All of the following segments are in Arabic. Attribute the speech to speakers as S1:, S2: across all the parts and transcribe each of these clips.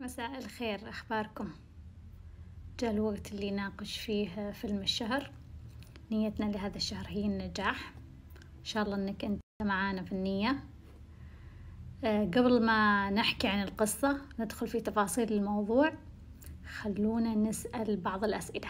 S1: مساء الخير أخباركم جاء الوقت اللي ناقش فيه فيلم الشهر نيتنا لهذا الشهر هي النجاح إن شاء الله أنك أنت معانا في النية آه، قبل ما نحكي عن القصة ندخل في تفاصيل الموضوع خلونا نسأل بعض الأسئلة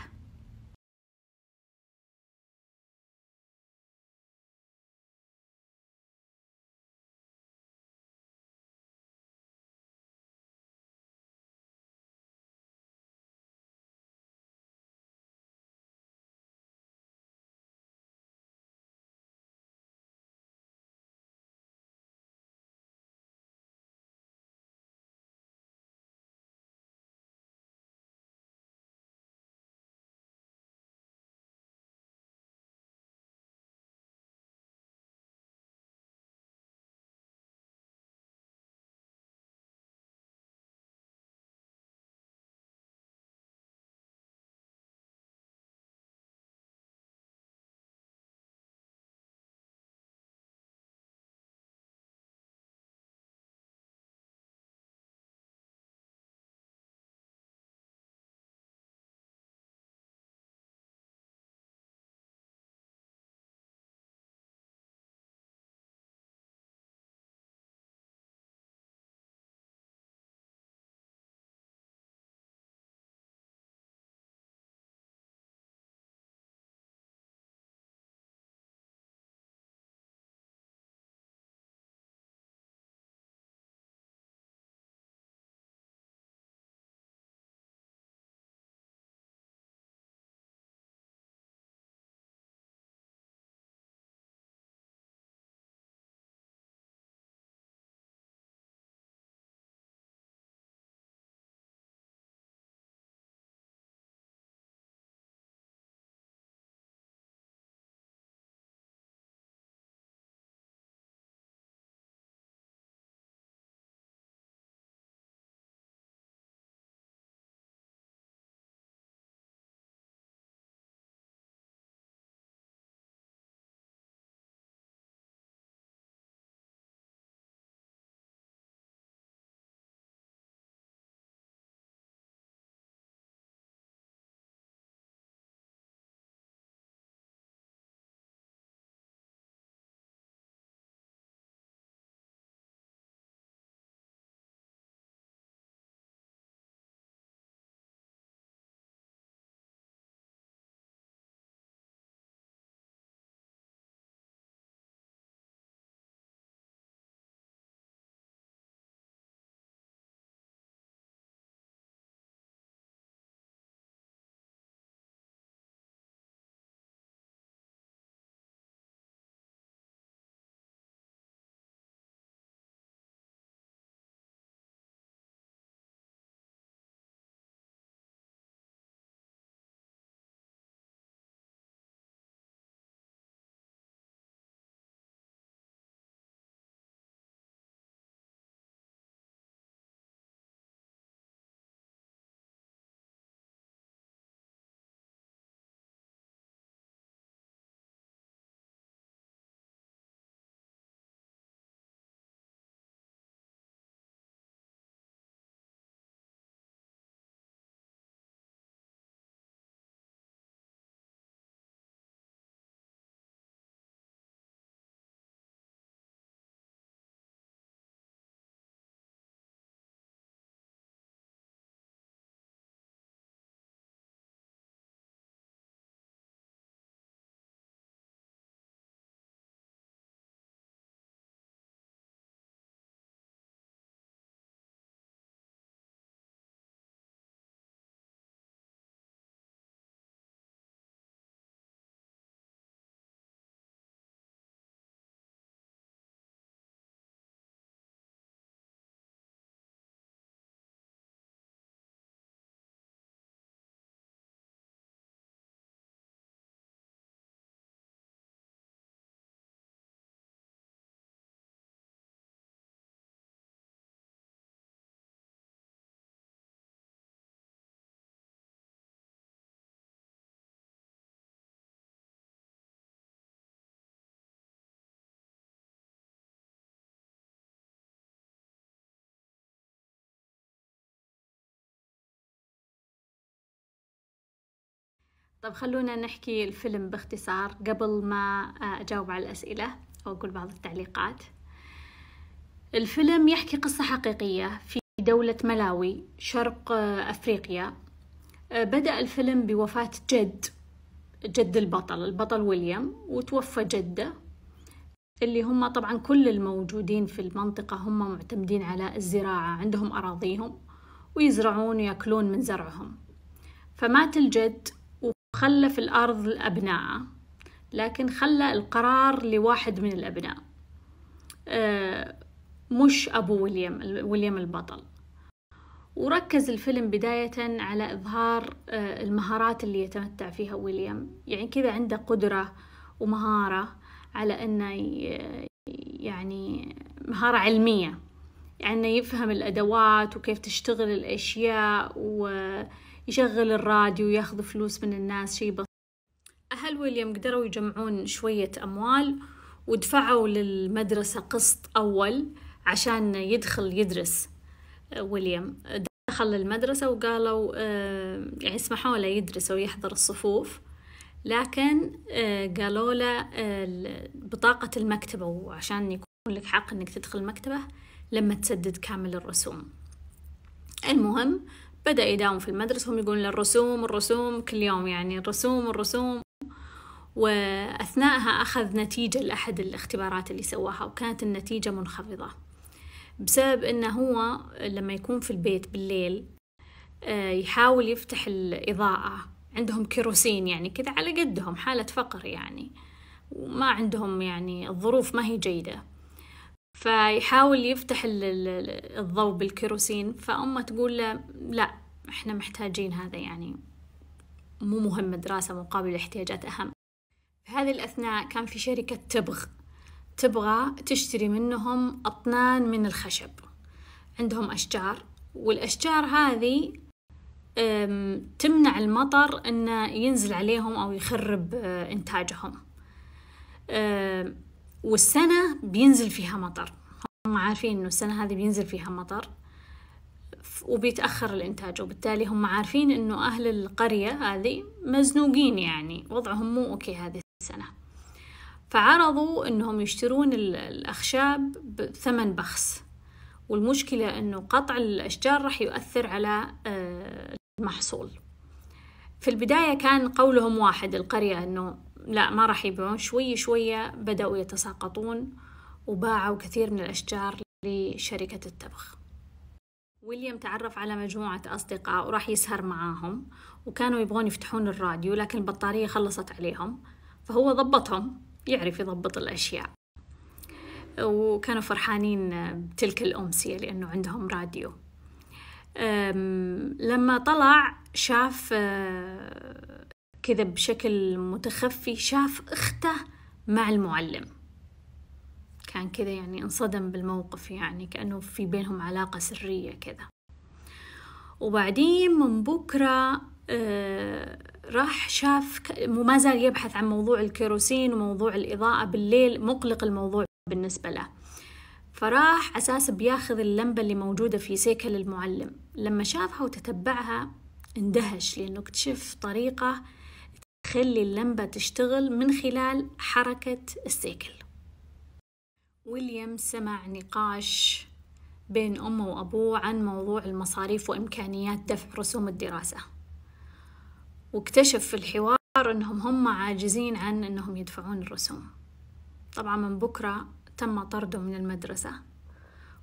S1: طب خلونا نحكي الفيلم باختصار قبل ما آه، أجاوب على الأسئلة أو أقول بعض التعليقات الفيلم يحكي قصة حقيقية في دولة ملاوي شرق آه، أفريقيا آه، بدأ الفيلم بوفاة جد جد البطل البطل ويليام وتوفى جده اللي هم طبعا كل الموجودين في المنطقة هم معتمدين على الزراعة عندهم أراضيهم ويزرعون ويأكلون من زرعهم فمات الجد خلف الأرض الأبناء لكن خلى القرار لواحد من الأبناء آه، مش أبو ويليام ويليام البطل وركز الفيلم بداية على إظهار آه، المهارات اللي يتمتع فيها ويليام يعني كذا عنده قدرة ومهارة على أنه يعني مهارة علمية يعني يفهم الأدوات وكيف تشتغل الأشياء آه يشغل الراديو ياخذ فلوس من الناس شيء بسيط أهل ويليام قدروا يجمعون شوية أموال ودفعوا للمدرسة قسط أول عشان يدخل يدرس آه، ويليام دخل المدرسة وقالوا آه، يعني اسمحوا له يدرس ويحضر الصفوف لكن آه، قالوا له بطاقة المكتبة وعشان يكون لك حق إنك تدخل المكتبة لما تسدد كامل الرسوم المهم بدأ يداوم في المدرسة هم يقولون الرسوم الرسوم كل يوم يعني الرسوم الرسوم وأثناءها أخذ نتيجة لأحد الاختبارات اللي سواها وكانت النتيجة منخفضة بسبب أنه هو لما يكون في البيت بالليل آه، يحاول يفتح الإضاءة عندهم كيروسين يعني كذا على قدهم حالة فقر يعني وما عندهم يعني الظروف ما هي جيدة فيحاول يفتح الضوء بالكيروسين فأمه تقول له لا احنا محتاجين هذا يعني مو مهم دراسة مقابل احتياجات أهم في هذه الأثناء كان في شركة تبغ تبغى تشتري منهم أطنان من الخشب عندهم أشجار والأشجار هذه تمنع المطر أنه ينزل عليهم أو يخرب آه، إنتاجهم والسنة بينزل فيها مطر هم عارفين إنه السنة هذه بينزل فيها مطر وبيتأخر الإنتاج وبالتالي هم عارفين إنه أهل القرية هذه مزنوقين يعني وضعهم مو أوكي هذه السنة فعرضوا إنهم يشترون الأخشاب بثمن بخس والمشكلة إنه قطع الأشجار راح يؤثر على آه، المحصول في البداية كان قولهم واحد القرية إنه لا ما راح يبيعون شوي شوية بدأوا يتساقطون وباعوا كثير من الأشجار لشركة التبخ ويليام تعرف على مجموعة أصدقاء وراح يسهر معاهم وكانوا يبغون يفتحون الراديو لكن البطارية خلصت عليهم فهو ضبطهم يعرف يضبط الأشياء وكانوا فرحانين بتلك الأمسية لأنه عندهم راديو لما طلع شاف آه، كذا بشكل متخفي شاف أخته مع المعلم كان كذا يعني انصدم بالموقف يعني كأنه في بينهم علاقة سرية كذا وبعدين من بكرة آه، راح شاف وما زال يبحث عن موضوع الكيروسين وموضوع الإضاءة بالليل مقلق الموضوع بالنسبة له فراح أساس بياخذ اللمبة اللي موجودة في سيكل المعلم لما شافها وتتبعها اندهش لأنه اكتشف طريقة خلي اللمبة تشتغل من خلال حركة السيكل ويليام سمع نقاش بين أمه وأبوه عن موضوع المصاريف وإمكانيات دفع رسوم الدراسة واكتشف في الحوار أنهم هم عاجزين عن أنهم يدفعون الرسوم طبعا من بكرة تم طرده من المدرسة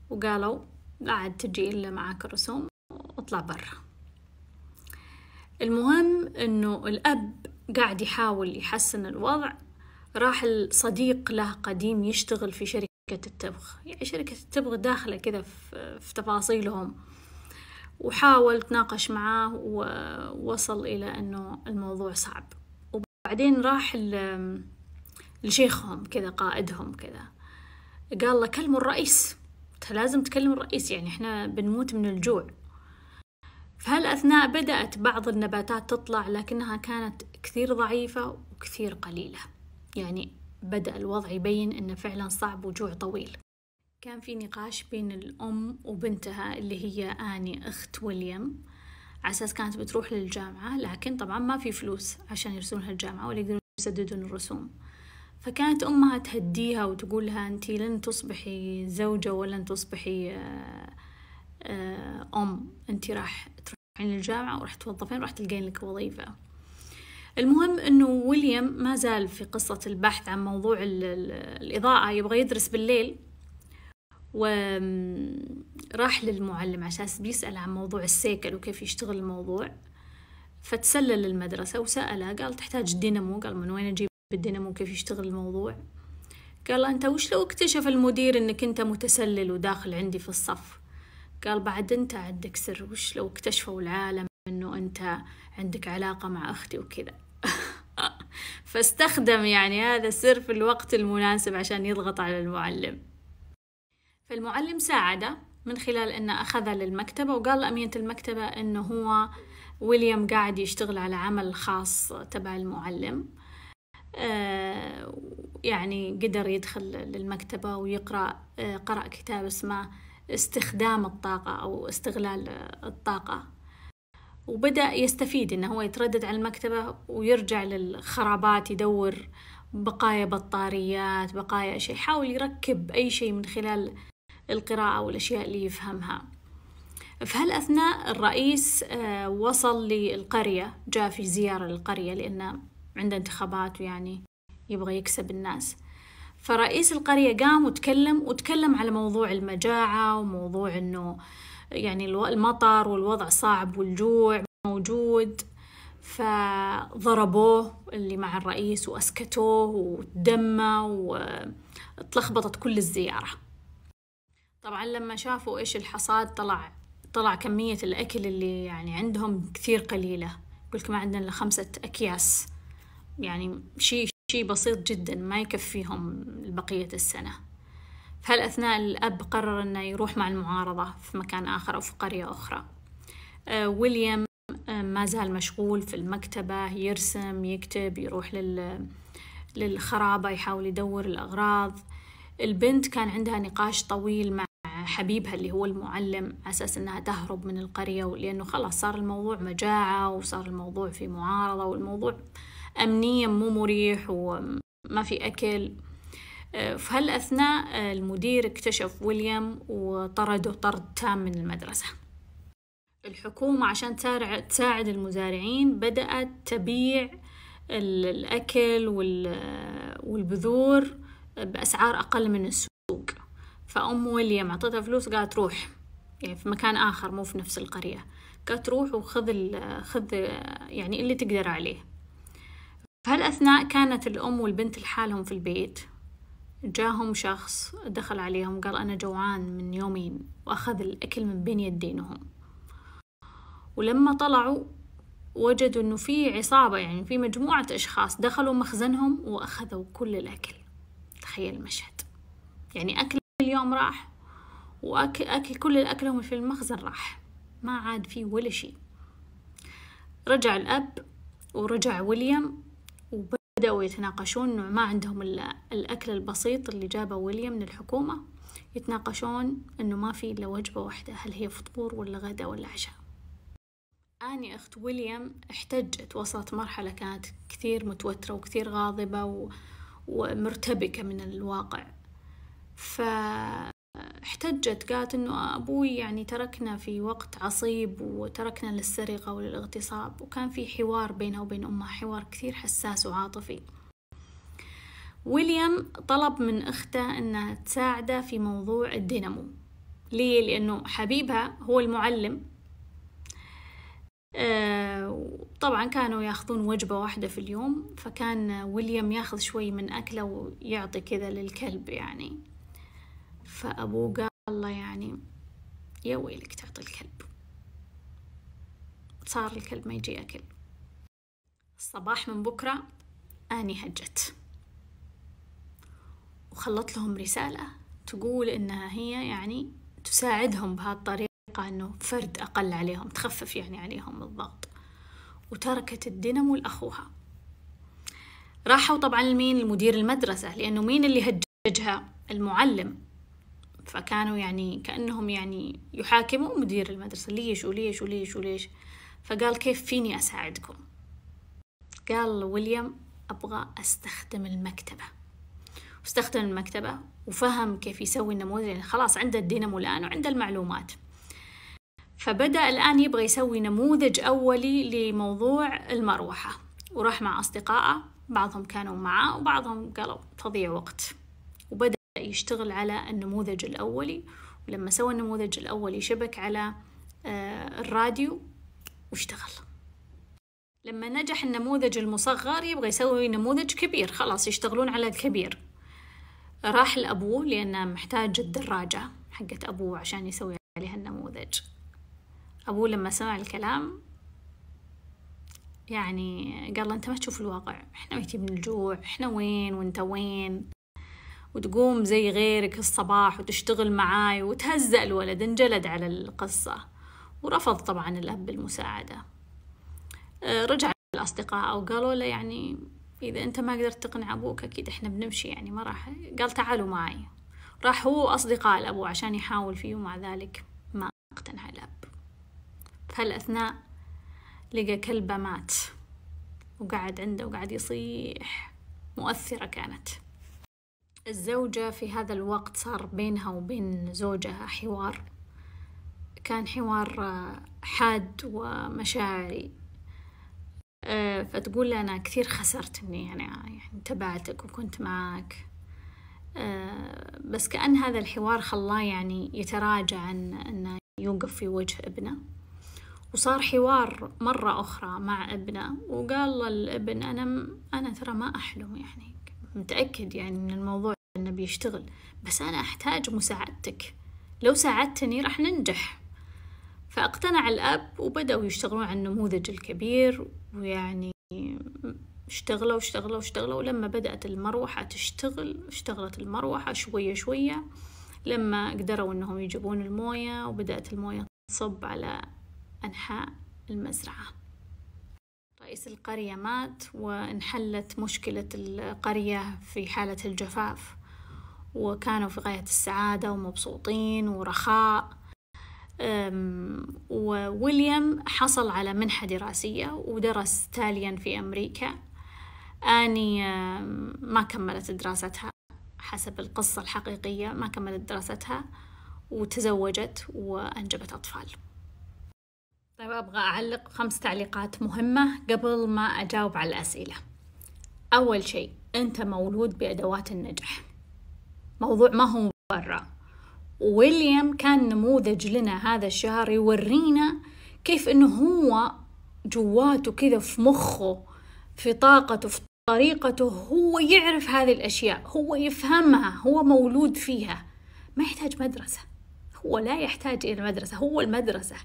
S1: وقالوا لا عاد تجي إلا معاك الرسوم واطلع برا المهم أنه الأب قاعد يحاول يحسن الوضع راح الصديق له قديم يشتغل في شركة التبغ يعني شركة التبغ داخلة كذا في تفاصيلهم وحاول تناقش معاه ووصل إلى أنه الموضوع صعب وبعدين راح لشيخهم كذا قائدهم كذا قال له كلموا الرئيس لازم تكلم الرئيس يعني احنا بنموت من الجوع فهالأثناء بدأت بعض النباتات تطلع لكنها كانت كثير ضعيفة وكثير قليلة يعني بدأ الوضع يبين أنه فعلا صعب وجوع طويل كان في نقاش بين الأم وبنتها اللي هي آني أخت ويليام عساس كانت بتروح للجامعة لكن طبعا ما في فلوس عشان يرسلونها الجامعة ولا يقدرون يسددون الرسوم فكانت أمها تهديها وتقول لها أنت لن تصبحي زوجة ولن تصبحي آه، آه، أم أنت راح تروحين للجامعة وراح توظفين وراح تلقين لك وظيفة المهم أنه ويليام ما زال في قصة البحث عن موضوع الإضاءة يبغى يدرس بالليل وراح للمعلم عشان بيسأل عن موضوع السيكل وكيف يشتغل الموضوع فتسلل المدرسة وسأله قال تحتاج دينامو قال من وين أجيب الدينامو كيف يشتغل الموضوع قال أنت وش لو اكتشف المدير أنك أنت متسلل وداخل عندي في الصف قال بعد أنت عندك سر وش لو اكتشفوا العالم أنه أنت عندك علاقة مع أختي وكذا فاستخدم يعني هذا السر في الوقت المناسب عشان يضغط على المعلم فالمعلم ساعده من خلال أنه أخذه للمكتبة وقال لأمينة المكتبة أنه هو ويليام قاعد يشتغل على عمل خاص تبع المعلم آه يعني قدر يدخل للمكتبة ويقرأ آه قرأ كتاب اسمه استخدام الطاقة أو استغلال الطاقة وبدأ يستفيد إنه هو يتردد على المكتبة ويرجع للخرابات يدور بقايا بطاريات بقايا شيء يحاول يركب أي شيء من خلال القراءة والأشياء اللي يفهمها في هالأثناء الرئيس آه، وصل للقرية جاء في زيارة للقرية لأن عنده انتخابات ويعني يبغى يكسب الناس فرئيس القرية قام وتكلم وتكلم على موضوع المجاعة وموضوع أنه يعني المطر والوضع صعب والجوع موجود فضربوه اللي مع الرئيس وأسكتوه ودمه واتلخبطت كل الزيارة طبعا لما شافوا إيش الحصاد طلع طلع كمية الأكل اللي يعني عندهم كثير قليلة قلت ما عندنا إلا خمسة أكياس يعني شيء شيء بسيط جدا ما يكفيهم بقية السنة في هالأثناء الأب قرر أنه يروح مع المعارضة في مكان آخر أو في قرية أخرى آه، ويليام آه، ما زال مشغول في المكتبة يرسم يكتب يروح لل... للخرابة يحاول يدور الأغراض البنت كان عندها نقاش طويل مع حبيبها اللي هو المعلم على أساس أنها تهرب من القرية لأنه خلاص صار الموضوع مجاعة وصار الموضوع في معارضة والموضوع أمنيا مو مريح وما في أكل في هالأثناء آه، المدير اكتشف ويليام وطرده طرد تام من المدرسة الحكومة عشان تساعد المزارعين بدأت تبيع الأكل والبذور بأسعار أقل من السوق فأم ويليام عطتها فلوس قالت روح يعني في مكان آخر مو في نفس القرية قالت روح وخذ خذ يعني اللي تقدر عليه فهالأثناء كانت الأم والبنت لحالهم في البيت جاهم شخص دخل عليهم قال أنا جوعان من يومين وأخذ الأكل من بين يدينهم ولما طلعوا وجدوا أنه في عصابة يعني في مجموعة أشخاص دخلوا مخزنهم وأخذوا كل الأكل تخيل المشهد يعني أكل اليوم راح وأكل أكل كل هم في المخزن راح ما عاد فيه ولا شيء رجع الأب ورجع ويليام وب... بدأوا يتناقشون إنه ما عندهم إلا الأكل البسيط اللي جابه ويليام من الحكومة يتناقشون إنه ما في إلا وجبة واحدة هل هي فطور ولا غدا ولا عشاء أني أخت ويليام احتجت وصلت مرحلة كانت كثير متوترة وكثير غاضبة و... ومرتبكة من الواقع ف احتجت قالت انه ابوي يعني تركنا في وقت عصيب وتركنا للسرقة وللاغتصاب وكان في حوار بينها وبين امها حوار كثير حساس وعاطفي ويليام طلب من اخته انها تساعده في موضوع الدينامو ليه لانه حبيبها هو المعلم آه، طبعا كانوا ياخذون وجبة واحدة في اليوم فكان ويليام ياخذ شوي من أكله ويعطي كذا للكلب يعني فأبوه قال له يعني يا ويلك تعطي الكلب صار الكلب ما يجي أكل الصباح من بكرة أني هجت وخلط لهم رسالة تقول إنها هي يعني تساعدهم بهالطريقة إنه فرد أقل عليهم تخفف يعني عليهم الضغط وتركت الدينامو لأخوها راحوا طبعا لمين لمدير المدرسة لأنه مين اللي هججها المعلم فكانوا يعني كأنهم يعني يحاكموا مدير المدرسة ليش وليش وليش وليش فقال كيف فيني أساعدكم قال ويليام أبغى أستخدم المكتبة واستخدم المكتبة وفهم كيف يسوي النموذج يعني خلاص عنده الدينامو الآن وعنده المعلومات فبدأ الآن يبغى يسوي نموذج أولي لموضوع المروحة وراح مع أصدقائه بعضهم كانوا معاه وبعضهم قالوا تضيع وقت يشتغل على النموذج الأولي ولما سوى النموذج الأولي شبك على آه، الراديو واشتغل لما نجح النموذج المصغر يبغى يسوي نموذج كبير خلاص يشتغلون على الكبير راح لأبوه لأنه محتاج الدراجة حقت أبوه عشان يسوي عليها النموذج أبوه لما سمع الكلام يعني قال له أنت ما تشوف الواقع إحنا ميتين من الجوع إحنا وين وأنت وين وتقوم زي غيرك الصباح وتشتغل معاي وتهزأ الولد انجلد على القصة ورفض طبعا الأب المساعدة أه، رجع الأصدقاء أو قالوا له يعني إذا أنت ما قدرت تقنع أبوك أكيد إحنا بنمشي يعني ما راح قال تعالوا معي راح هو أصدقاء الأبو عشان يحاول فيه ومع ذلك ما اقتنع الأب فهالأثناء لقى كلبه مات وقعد عنده وقعد يصيح مؤثرة كانت الزوجة في هذا الوقت صار بينها وبين زوجها حوار كان حوار آه، حاد ومشاعري آه، فتقول لي أنا كثير خسرت إني أنا يعني تبعتك وكنت معك آه، بس كأن هذا الحوار خلاه يعني يتراجع عن إنه يوقف في وجه ابنه وصار حوار مرة أخرى مع ابنه وقال للابن أنا أنا ترى ما أحلم يعني متأكد يعني من الموضوع إنه بيشتغل بس أنا أحتاج مساعدتك لو ساعدتني راح ننجح فاقتنع الأب وبدأوا يشتغلون على النموذج الكبير ويعني اشتغلوا اشتغلوا اشتغلوا ولما بدأت المروحة تشتغل اشتغلت المروحة شوية شوية لما قدروا انهم يجيبون الموية وبدأت الموية تصب على أنحاء المزرعة رئيس القرية مات وانحلت مشكلة القرية في حالة الجفاف وكانوا في غاية السعادة ومبسوطين ورخاء وويليام حصل على منحة دراسية ودرس تاليا في أمريكا آني ما كملت دراستها حسب القصة الحقيقية ما كملت دراستها وتزوجت وأنجبت أطفال طيب أبغى أعلق خمس تعليقات مهمة قبل ما أجاوب على الأسئلة أول شيء أنت مولود بأدوات النجاح موضوع ما هو برا ويليام كان نموذج لنا هذا الشهر يورينا كيف انه هو جواته كذا في مخه في طاقته في طريقته هو يعرف هذه الاشياء هو يفهمها هو مولود فيها ما يحتاج مدرسه هو لا يحتاج الى مدرسه هو المدرسه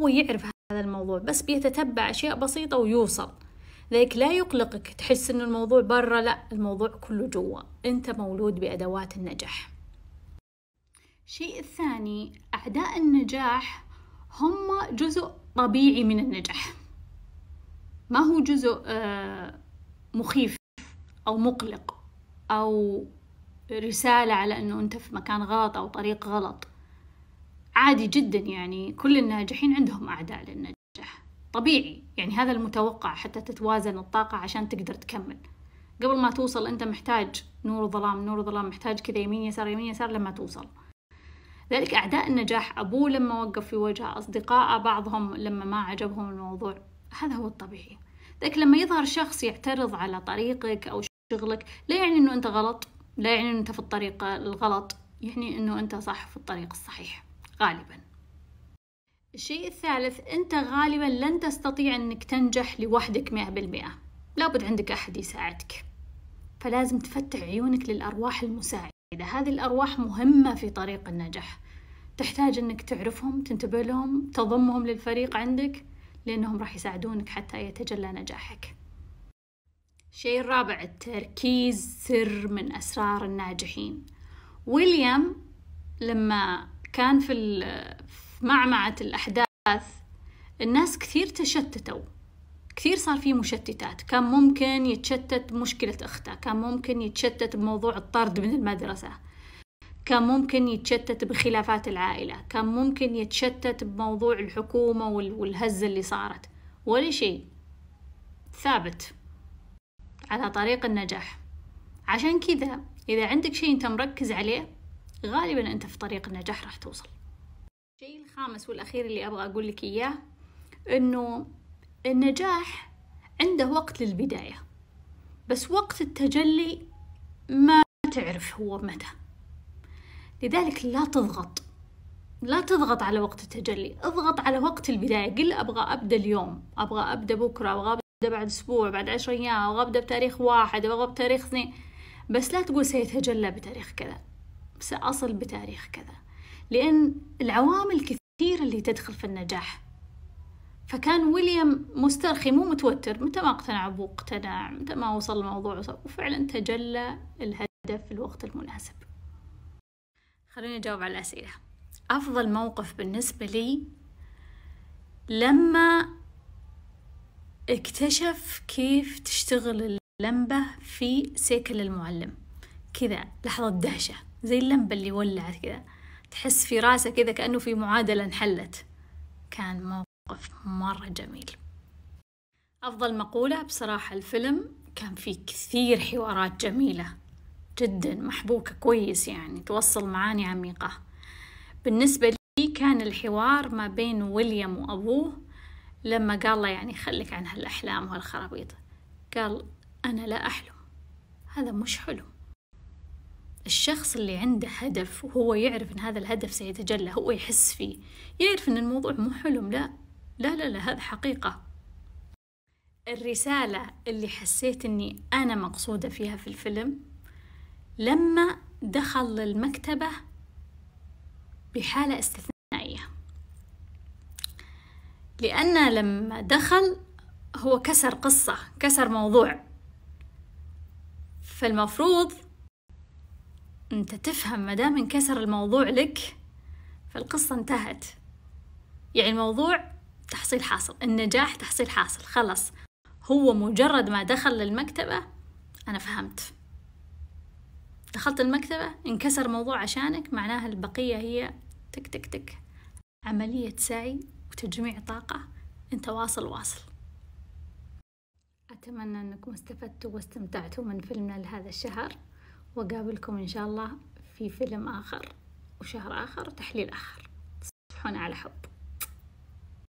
S1: هو يعرف هذا الموضوع بس بيتتبع أشياء بسيطة ويوصل لذلك لا يقلقك تحس أن الموضوع برا لا الموضوع كله جوا أنت مولود بأدوات النجاح الشيء الثاني أعداء النجاح هم جزء طبيعي من النجاح ما هو جزء آه، مخيف أو مقلق أو رسالة على أنه أنت في مكان غلط أو طريق غلط عادي جدا يعني كل الناجحين عندهم أعداء للنجاح طبيعي يعني هذا المتوقع حتى تتوازن الطاقة عشان تقدر تكمل قبل ما توصل أنت محتاج نور وظلام نور وظلام محتاج كذا يمين يسار يمين يسار لما توصل ذلك أعداء النجاح أبوه لما وقف في وجهه أصدقاء بعضهم لما ما عجبهم الموضوع هذا هو الطبيعي لكن لما يظهر شخص يعترض على طريقك أو شغلك لا يعني أنه أنت غلط لا يعني أنه أنت في الطريق الغلط يعني أنه أنت صح في الطريق الصحيح غالبا الشيء الثالث أنت غالبا لن تستطيع أنك تنجح لوحدك مئة بالمئة لابد عندك أحد يساعدك فلازم تفتح عيونك للأرواح المساعدة إذا هذه الأرواح مهمة في طريق النجاح تحتاج أنك تعرفهم تنتبه لهم تضمهم للفريق عندك لأنهم راح يساعدونك حتى يتجلى نجاحك الشيء الرابع التركيز سر من أسرار الناجحين ويليام لما كان في معمعة الأحداث الناس كثير تشتتوا كثير صار في مشتتات كان ممكن يتشتت مشكلة أخته كان ممكن يتشتت بموضوع الطرد من المدرسة كان ممكن يتشتت بخلافات العائلة كان ممكن يتشتت بموضوع الحكومة والهزة اللي صارت ولا شيء ثابت على طريق النجاح عشان كذا إذا عندك شيء أنت مركز عليه غالبا أنت في طريق النجاح راح توصل الشيء الخامس والأخير اللي أبغى أقول لك إياه أنه النجاح عنده وقت للبداية بس وقت التجلي ما تعرف هو متى لذلك لا تضغط لا تضغط على وقت التجلي اضغط على وقت البداية قل أبغى أبدأ اليوم أبغى أبدأ بكرة أبغى أبدأ بعد أسبوع بعد عشر أيام أبغى أبدأ بتاريخ واحد أبغى بتاريخ اثنين بس لا تقول سيتجلى بتاريخ كذا سأصل بتاريخ كذا لأن العوامل كثيرة اللي تدخل في النجاح فكان ويليام مسترخي مو متوتر متى ما اقتنع أبوه اقتنع متى ما وصل الموضوع وصل وفعلا تجلى الهدف في الوقت المناسب خليني أجاوب على الأسئلة أفضل موقف بالنسبة لي لما اكتشف كيف تشتغل اللمبة في سيكل المعلم كذا لحظة دهشة زي اللمبة اللي ولعت كذا تحس في راسه كذا كأنه في معادلة انحلت كان موقف مرة جميل أفضل مقولة بصراحة الفيلم كان فيه كثير حوارات جميلة جدا محبوكة كويس يعني توصل معاني عميقة بالنسبة لي كان الحوار ما بين ويليام وأبوه لما قال له يعني خليك عن هالأحلام وهالخرابيط قال أنا لا أحلم هذا مش حلم الشخص اللي عنده هدف وهو يعرف ان هذا الهدف سيتجلى هو يحس فيه يعرف ان الموضوع مو حلم لا لا لا لا هذا حقيقة الرسالة اللي حسيت اني انا مقصودة فيها في الفيلم لما دخل المكتبة بحالة استثنائية لأن لما دخل هو كسر قصة كسر موضوع فالمفروض أنت تفهم ما دام انكسر الموضوع لك فالقصة انتهت يعني الموضوع تحصيل حاصل النجاح تحصيل حاصل خلص هو مجرد ما دخل للمكتبة أنا فهمت دخلت المكتبة انكسر موضوع عشانك معناها البقية هي تك تك تك عملية سعي وتجميع طاقة انت واصل واصل أتمنى أنكم استفدتوا واستمتعتوا من فيلمنا لهذا الشهر وأقابلكم إن شاء الله في فيلم آخر وشهر آخر وتحليل آخر تصبحون على حب